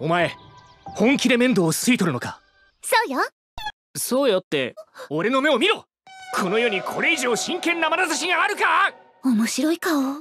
お前本気で面倒を吸い取るのかそうよそうよって俺の目を見ろこの世にこれ以上真剣な眼差しがあるか面白い顔